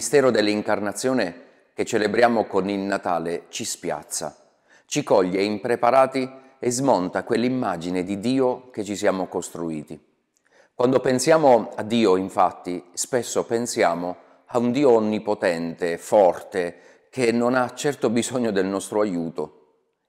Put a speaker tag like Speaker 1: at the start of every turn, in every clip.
Speaker 1: mistero dell'incarnazione che celebriamo con il Natale ci spiazza, ci coglie impreparati e smonta quell'immagine di Dio che ci siamo costruiti. Quando pensiamo a Dio, infatti, spesso pensiamo a un Dio onnipotente, forte, che non ha certo bisogno del nostro aiuto.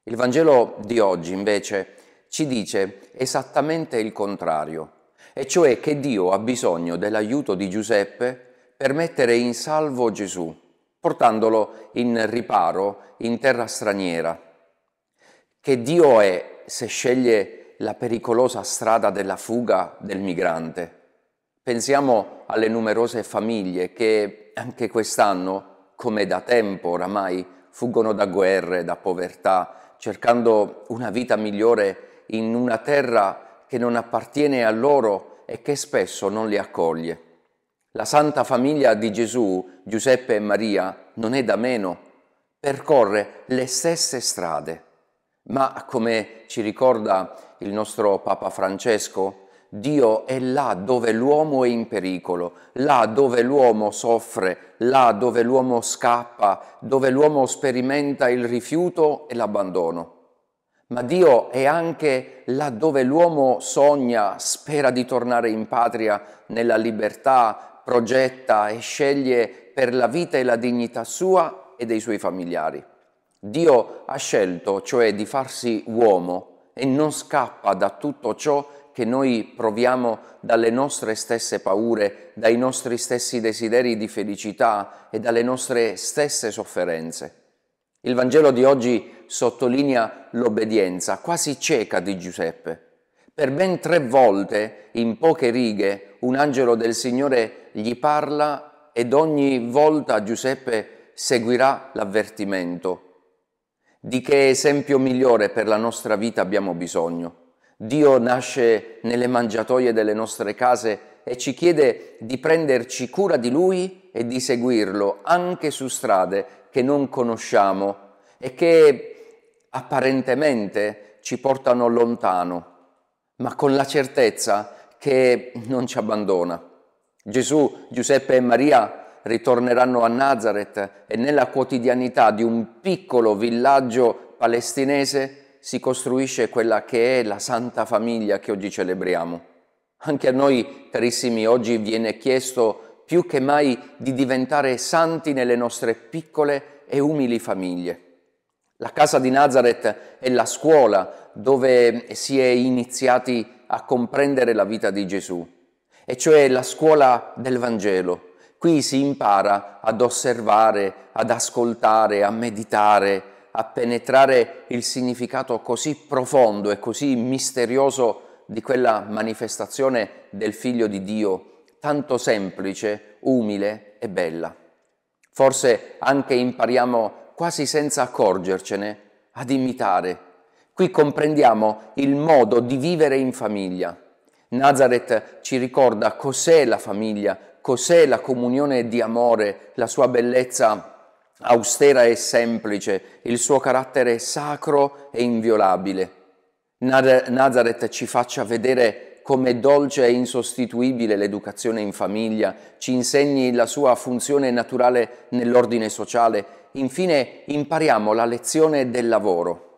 Speaker 1: Il Vangelo di oggi, invece, ci dice esattamente il contrario, e cioè che Dio ha bisogno dell'aiuto di Giuseppe per mettere in salvo Gesù, portandolo in riparo in terra straniera. Che Dio è se sceglie la pericolosa strada della fuga del migrante. Pensiamo alle numerose famiglie che anche quest'anno, come da tempo oramai, fuggono da guerre, da povertà, cercando una vita migliore in una terra che non appartiene a loro e che spesso non li accoglie. La Santa Famiglia di Gesù, Giuseppe e Maria, non è da meno, percorre le stesse strade, ma come ci ricorda il nostro Papa Francesco, Dio è là dove l'uomo è in pericolo, là dove l'uomo soffre, là dove l'uomo scappa, dove l'uomo sperimenta il rifiuto e l'abbandono. Ma Dio è anche là dove l'uomo sogna, spera di tornare in patria, nella libertà, progetta e sceglie per la vita e la dignità sua e dei suoi familiari. Dio ha scelto, cioè, di farsi uomo e non scappa da tutto ciò che noi proviamo dalle nostre stesse paure, dai nostri stessi desideri di felicità e dalle nostre stesse sofferenze. Il Vangelo di oggi sottolinea l'obbedienza quasi cieca di Giuseppe. Per ben tre volte, in poche righe, un angelo del Signore gli parla ed ogni volta Giuseppe seguirà l'avvertimento. Di che esempio migliore per la nostra vita abbiamo bisogno? Dio nasce nelle mangiatoie delle nostre case e ci chiede di prenderci cura di Lui e di seguirlo anche su strade che non conosciamo e che apparentemente ci portano lontano, ma con la certezza che non ci abbandona. Gesù, Giuseppe e Maria ritorneranno a Nazareth e nella quotidianità di un piccolo villaggio palestinese si costruisce quella che è la Santa Famiglia che oggi celebriamo. Anche a noi, carissimi, oggi viene chiesto più che mai di diventare santi nelle nostre piccole e umili famiglie. La casa di Nazareth è la scuola dove si è iniziati a comprendere la vita di Gesù e cioè la scuola del Vangelo. Qui si impara ad osservare, ad ascoltare, a meditare, a penetrare il significato così profondo e così misterioso di quella manifestazione del Figlio di Dio, tanto semplice, umile e bella. Forse anche impariamo quasi senza accorgercene ad imitare. Qui comprendiamo il modo di vivere in famiglia Nazareth ci ricorda cos'è la famiglia, cos'è la comunione di amore, la sua bellezza austera e semplice, il suo carattere sacro e inviolabile. Nazareth ci faccia vedere come dolce e insostituibile l'educazione in famiglia, ci insegni la sua funzione naturale nell'ordine sociale, infine impariamo la lezione del lavoro.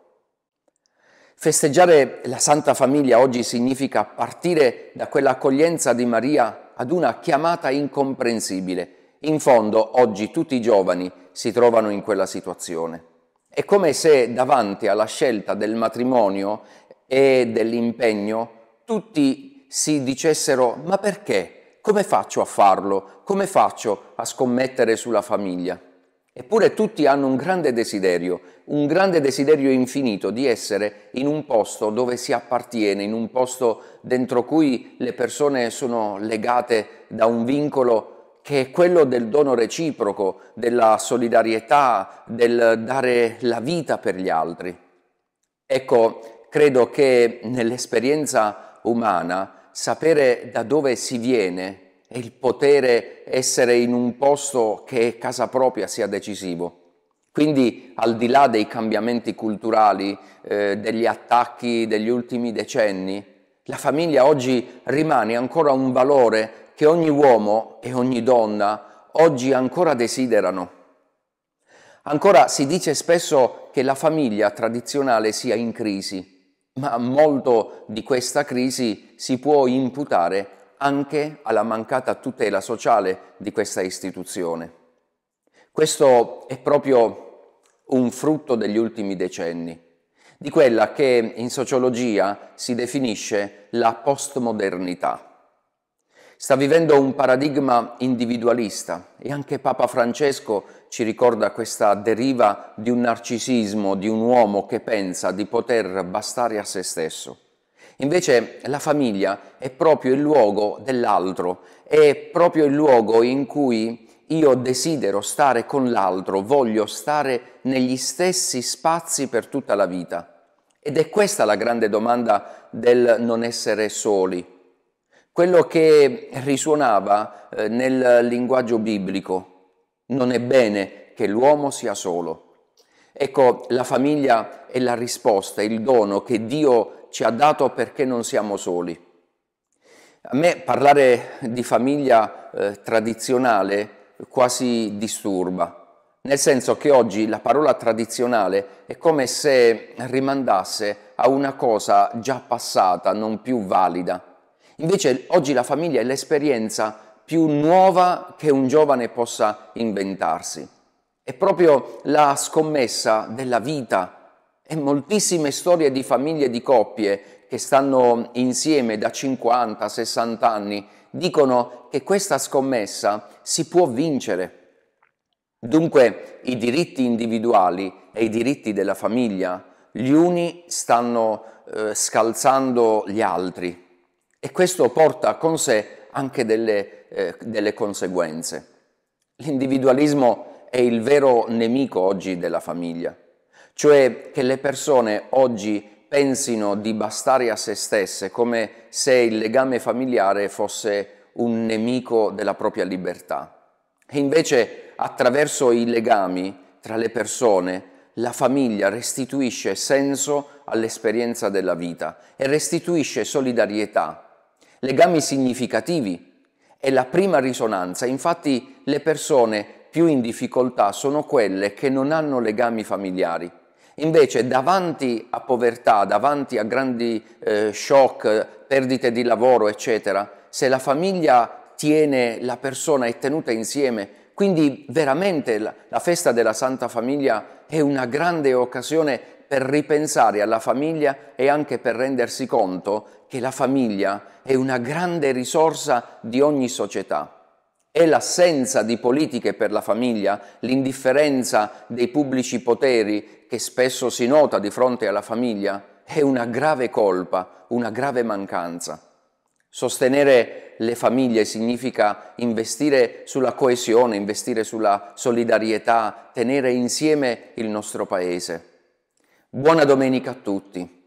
Speaker 1: Festeggiare la Santa Famiglia oggi significa partire da quell'accoglienza di Maria ad una chiamata incomprensibile. In fondo oggi tutti i giovani si trovano in quella situazione. È come se davanti alla scelta del matrimonio e dell'impegno tutti si dicessero ma perché? Come faccio a farlo? Come faccio a scommettere sulla famiglia? Eppure tutti hanno un grande desiderio, un grande desiderio infinito di essere in un posto dove si appartiene, in un posto dentro cui le persone sono legate da un vincolo che è quello del dono reciproco, della solidarietà, del dare la vita per gli altri. Ecco, credo che nell'esperienza umana sapere da dove si viene e il potere essere in un posto che è casa propria sia decisivo. Quindi al di là dei cambiamenti culturali, eh, degli attacchi degli ultimi decenni, la famiglia oggi rimane ancora un valore che ogni uomo e ogni donna oggi ancora desiderano. Ancora si dice spesso che la famiglia tradizionale sia in crisi, ma molto di questa crisi si può imputare anche alla mancata tutela sociale di questa istituzione. Questo è proprio un frutto degli ultimi decenni, di quella che in sociologia si definisce la postmodernità. Sta vivendo un paradigma individualista e anche Papa Francesco ci ricorda questa deriva di un narcisismo, di un uomo che pensa di poter bastare a se stesso. Invece la famiglia è proprio il luogo dell'altro, è proprio il luogo in cui io desidero stare con l'altro, voglio stare negli stessi spazi per tutta la vita. Ed è questa la grande domanda del non essere soli. Quello che risuonava eh, nel linguaggio biblico, non è bene che l'uomo sia solo. Ecco, la famiglia è la risposta, il dono che Dio ci ha dato perché non siamo soli. A me parlare di famiglia eh, tradizionale quasi disturba, nel senso che oggi la parola tradizionale è come se rimandasse a una cosa già passata, non più valida. Invece oggi la famiglia è l'esperienza più nuova che un giovane possa inventarsi. È proprio la scommessa della vita e moltissime storie di famiglie e di coppie che stanno insieme da 50, 60 anni dicono che questa scommessa si può vincere. Dunque i diritti individuali e i diritti della famiglia, gli uni stanno eh, scalzando gli altri e questo porta con sé anche delle, eh, delle conseguenze. L'individualismo è il vero nemico oggi della famiglia cioè che le persone oggi pensino di bastare a se stesse come se il legame familiare fosse un nemico della propria libertà. E invece attraverso i legami tra le persone la famiglia restituisce senso all'esperienza della vita e restituisce solidarietà, legami significativi. È la prima risonanza, infatti le persone più in difficoltà sono quelle che non hanno legami familiari Invece davanti a povertà, davanti a grandi eh, shock, perdite di lavoro, eccetera, se la famiglia tiene la persona, è tenuta insieme, quindi veramente la, la festa della Santa Famiglia è una grande occasione per ripensare alla famiglia e anche per rendersi conto che la famiglia è una grande risorsa di ogni società. È l'assenza di politiche per la famiglia, l'indifferenza dei pubblici poteri che spesso si nota di fronte alla famiglia è una grave colpa, una grave mancanza. Sostenere le famiglie significa investire sulla coesione, investire sulla solidarietà, tenere insieme il nostro Paese. Buona domenica a tutti.